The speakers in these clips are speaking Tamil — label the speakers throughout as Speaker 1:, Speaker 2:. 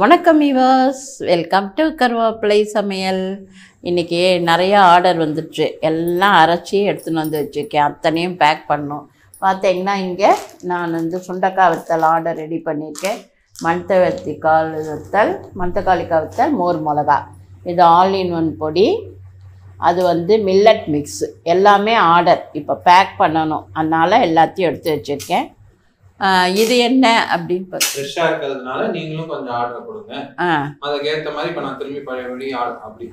Speaker 1: வணக்கம் இவாஸ் வெல்கம் டு கருவேப்பிலை சமையல் இன்றைக்கி நிறையா ஆர்டர் வந்துடுச்சு எல்லாம் அரைச்சி எடுத்துன்னு வந்து வச்சுருக்கேன் அத்தனையும் பேக் பண்ணோம் பார்த்தீங்கன்னா இங்கே நான் வந்து சுண்டக்காய் வத்தல் ஆர்டர் ரெடி பண்ணியிருக்கேன் மண்தவர்த்தி கால் வத்தல் மணத்தக்காளிக்காய் வத்தல் மோர் மிளகா இது ஆல் இன் ஒன் பொடி அது வந்து மில்லட் மிக்ஸு எல்லாமே ஆர்டர் இப்போ பேக் பண்ணணும் அதனால் எல்லாத்தையும் எடுத்து வச்சுருக்கேன் இது என்ன அப்படின்னு ஃப்ரெஷ்ஷாக இருக்கிறதுனால நீங்களும் கொஞ்சம் ஆர்டர் கொடுங்க அதுக்கேற்ற மாதிரி இப்போ நான் திரும்பி பழையபடி ஆர்டர் அப்படி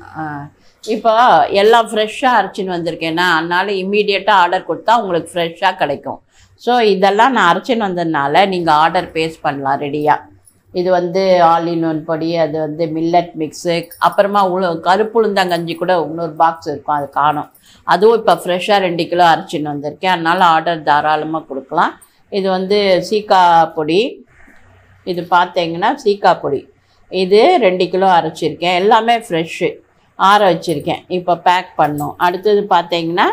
Speaker 1: இப்போ எல்லாம் ஃப்ரெஷ்ஷாக அரைச்சின்னு வந்திருக்கேன்னா அதனால இம்மீடியட்டாக ஆர்டர் கொடுத்தா உங்களுக்கு ஃப்ரெஷ்ஷாக கிடைக்கும் ஸோ இதெல்லாம் நான் அரைச்சின்னு வந்ததுனால நீங்கள் ஆர்டர் பேஸ் பண்ணலாம் ரெடியாக இது வந்து இன் ஒன் பொடி அது வந்து மில்லட் மிக்ஸு அப்புறமா உளு உளுந்தாங்கஞ்சி கூட இன்னொரு பாக்ஸ் இருக்கும் அது காணும் அதுவும் இப்போ ஃப்ரெஷ்ஷாக ரெண்டு கிலோ அரைச்சின்னு வந்திருக்கேன் அதனால் ஆர்டர் தாராளமாக கொடுக்கலாம் இது வந்து சீக்கா பொடி இது பார்த்தீங்கன்னா சீக்கா பொடி இது ரெண்டு கிலோ அரைச்சிருக்கேன் எல்லாமே ஃப்ரெஷ்ஷு ஆற வச்சுருக்கேன் இப்போ பேக் பண்ணும் அடுத்தது பார்த்தீங்கன்னா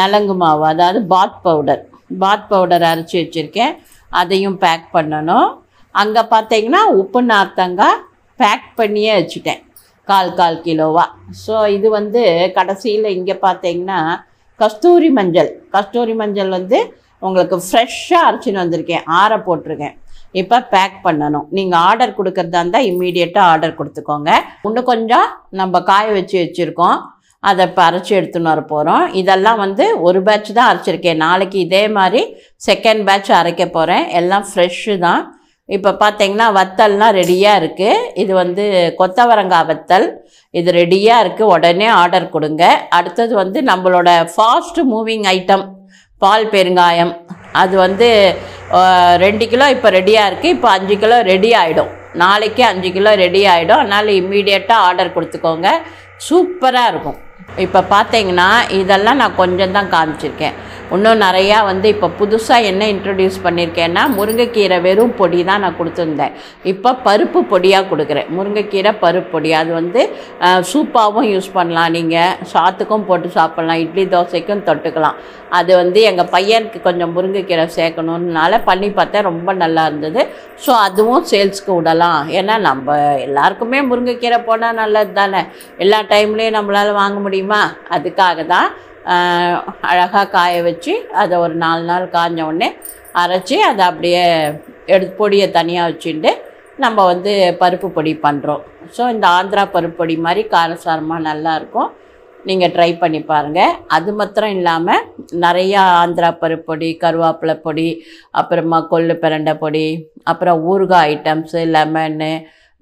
Speaker 1: நலங்கு மாவு அதாவது பாத் பவுடர் பாத் பவுடர் அரைச்சி வச்சுருக்கேன் அதையும் பேக் பண்ணணும் அங்கே பார்த்தீங்கன்னா உப்பு நார்த்தங்காய் பேக் பண்ணியே வச்சுட்டேன் கால் கால் கிலோவாக ஸோ இது வந்து கடைசியில் இங்கே பார்த்தீங்கன்னா கஸ்தூரி மஞ்சள் கஸ்தூரி மஞ்சள் வந்து உங்களுக்கு ஃப்ரெஷ்ஷாக அரைச்சின்னு வந்திருக்கேன் ஆற போட்டிருக்கேன் இப்போ பேக் பண்ணணும் நீங்கள் ஆர்டர் கொடுக்குறதா இருந்தால் இம்மீடியட்டாக ஆர்டர் கொடுத்துக்கோங்க இன்னும் கொஞ்சம் நம்ம காய வச்சு வச்சுருக்கோம் அதை இப்போ அரைச்சி எடுத்துன்னு வர போகிறோம் இதெல்லாம் வந்து ஒரு பேட்ச் தான் அரைச்சிருக்கேன் நாளைக்கு இதே மாதிரி செகண்ட் பேட்ச் அரைக்க போகிறேன் எல்லாம் ஃப்ரெஷ்ஷு தான் இப்போ பார்த்தீங்கன்னா வத்தல்லாம் ரெடியாக இருக்குது இது வந்து கொத்தவரங்காய் வத்தல் இது ரெடியாக இருக்குது உடனே ஆர்டர் கொடுங்க அடுத்தது வந்து நம்மளோட ஃபாஸ்ட் மூவிங் ஐட்டம் பால் பெருங்காயம் அது வந்து ரெண்டு கிலோ இப்போ ரெடியாக இருக்குது இப்போ அஞ்சு கிலோ ரெடி ஆகிடும் நாளைக்கு அஞ்சு கிலோ ரெடி ஆகிடும் அதனால் இம்மீடியட்டாக ஆர்டர் கொடுத்துக்கோங்க சூப்பராக இருக்கும் இப்போ பார்த்தீங்கன்னா இதெல்லாம் நான் கொஞ்சம் தான் காமிச்சிருக்கேன் இன்னும் நிறையா வந்து இப்போ புதுசாக என்ன இன்ட்ரடியூஸ் பண்ணியிருக்கேன்னா முருங்கைக்கீரை வெறும் பொடி தான் நான் கொடுத்துருந்தேன் இப்போ பருப்பு பொடியாக கொடுக்குறேன் முருங்கைக்கீரை பருப்பு பொடி அது வந்து சூப்பாகவும் யூஸ் பண்ணலாம் நீங்கள் சாத்துக்கும் போட்டு சாப்பிட்லாம் இட்லி தோசைக்கும் தொட்டுக்கலாம் அது வந்து எங்கள் பையனுக்கு கொஞ்சம் முருங்கைக்கீரை சேர்க்கணுன்னால பண்ணி பார்த்தா ரொம்ப நல்லா இருந்தது ஸோ அதுவும் சேல்ஸ்க்கு விடலாம் ஏன்னா நம்ம எல்லாருக்குமே முருங்கைக்கீரை போனால் நல்லது தானே எல்லா டைம்லேயும் நம்மளால் வாங்க முடியுமா அதுக்காக தான் அழகாக காய வச்சு அதை ஒரு நாலு நாள் காய்ஞ்ச உடனே அரைச்சி அதை அப்படியே எடு பொடியை தனியாக வச்சுட்டு நம்ம வந்து பருப்பு பொடி பண்ணுறோம் ஸோ இந்த ஆந்திரா பருப்பு பொடி மாதிரி காரசாரமாக நல்லாயிருக்கும் நீங்கள் ட்ரை பண்ணி பாருங்கள் அது மாத்திரம் இல்லாமல் நிறையா ஆந்திரா பருப்பு பொடி கருவேப்பிலை பொடி அப்புறமா கொள்ளு பிரண்டை பொடி அப்புறம் ஊறுகாய் ஐட்டம்ஸு லெமன்னு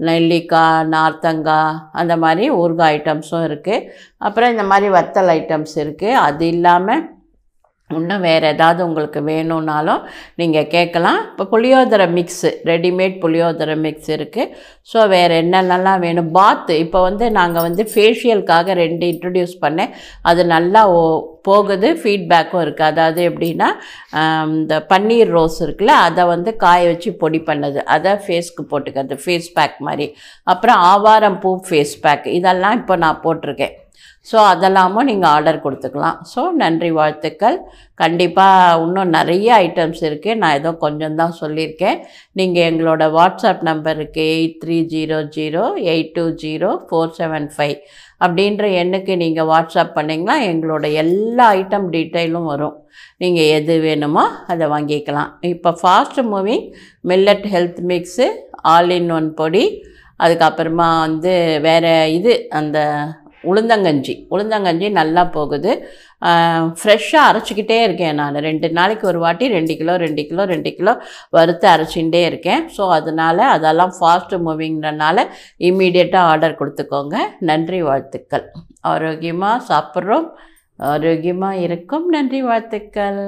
Speaker 1: நெல்லிக்காய் நார்த்தங்காய் அந்த மாதிரி ஊறுகாய் ஐட்டம்ஸும் இருக்குது அப்புறம் இந்த மாதிரி வத்தல் ஐட்டம்ஸ் இருக்குது அது இல்லாமல் இன்னும் வேறு ஏதாவது உங்களுக்கு வேணும்னாலும் நீங்கள் கேட்கலாம் இப்போ புளியோதரை மிக்ஸு ரெடிமேட் புளியோதரை மிக்ஸ் இருக்குது ஸோ வேறு என்னென்னலாம் வேணும் பாத்து இப்போ வந்து நாங்கள் வந்து ஃபேஷியலுக்காக ரெண்டு இன்ட்ரடியூஸ் பண்ணேன் அது நல்லா ஓ போகுது ஃபீட்பேக்கும் இருக்குது அதாவது எப்படின்னா இந்த பன்னீர் ரோஸ் இருக்குல்ல அதை வந்து காய வச்சு பொடி பண்ணது அதை ஃபேஸ்க்கு போட்டுக்கிறது ஃபேஸ் பேக் மாதிரி அப்புறம் ஆவாரம் பூ ஃபேஸ் பேக் இதெல்லாம் இப்போ நான் போட்டிருக்கேன் ஸோ அதெல்லாமும் நீங்கள் ஆர்டர் கொடுத்துக்கலாம் ஸோ நன்றி வாழ்த்துக்கள் கண்டிப்பாக இன்னும் நிறைய ஐட்டம்ஸ் இருக்குது நான் ஏதோ கொஞ்சம் தான் சொல்லியிருக்கேன் நீங்கள் எங்களோட வாட்ஸ்அப் நம்பருக்கு eight three zero zero eight two zero four seven five அப்படின்ற எண்ணுக்கு நீங்கள் வாட்ஸ்அப் பண்ணிங்கன்னா எங்களோட எல்லா ஐட்டம் டீட்டெயிலும் வரும் நீங்கள் எது வேணுமோ அதை வாங்கிக்கலாம் இப்போ fast moving millet health mix all in one பொடி அதுக்கப்புறமா வந்து வேறு இது அந்த உளுந்தங்கஞ்சி உளுந்தங்கஞ்சி நல்லா போகுது ஃப்ரெஷ்ஷாக அரைச்சிக்கிட்டே இருக்கேன் நான் ரெண்டு நாளைக்கு ஒரு வாட்டி ரெண்டு கிலோ ரெண்டு கிலோ ரெண்டு கிலோ வறுத்து அரைச்சிகிட்டே இருக்கேன் ஸோ அதனால் அதெல்லாம் ஃபாஸ்ட்டு மூவிங்கிறனால இம்மீடியட்டாக ஆர்டர் கொடுத்துக்கோங்க நன்றி வாழ்த்துக்கள் ஆரோக்கியமாக சாப்பிட்றோம் ஆரோக்கியமாக இருக்கும் நன்றி வாழ்த்துக்கள்